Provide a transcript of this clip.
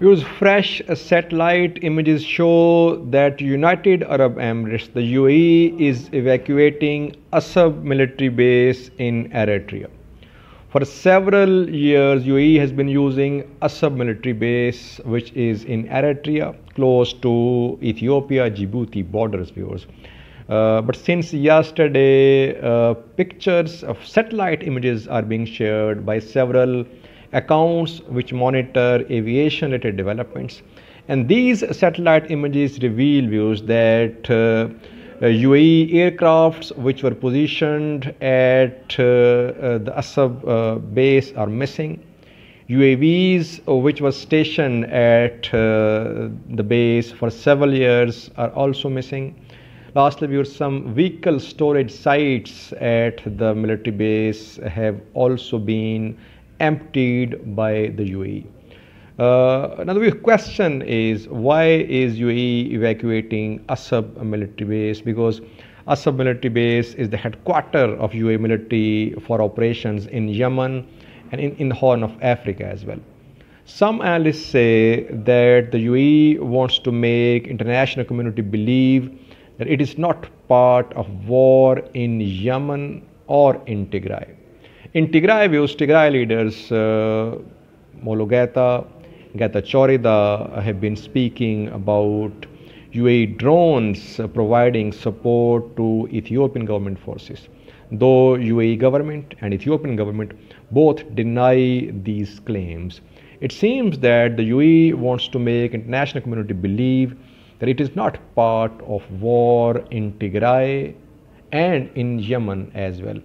Use fresh satellite images show that United Arab Emirates, the UAE, is evacuating sub military base in Eritrea. For several years, UAE has been using sub military base, which is in Eritrea, close to Ethiopia-Djibouti borders, viewers. Uh, but since yesterday, uh, pictures of satellite images are being shared by several accounts which monitor aviation related developments. And these satellite images reveal views that uh, UAE uh, aircrafts which were positioned at uh, uh the Asab uh, base are missing. UAVs which were stationed at uh, the base for several years are also missing. Lastly, we some vehicle storage sites at the military base have also been emptied by the UAE. Uh, another question is why is UAE evacuating Assab military base? Because Assab military base is the headquarters of UAE military for operations in Yemen and in, in the Horn of Africa as well. Some analysts say that the UAE wants to make international community believe that it is not part of war in Yemen or in Tigray. In Tigray, we used Tigray leaders, uh, Molo Chorida, uh, have been speaking about UAE drones uh, providing support to Ethiopian government forces. Though UAE government and Ethiopian government both deny these claims, it seems that the UAE wants to make international community believe that it is not part of war in Tigray and in Yemen as well.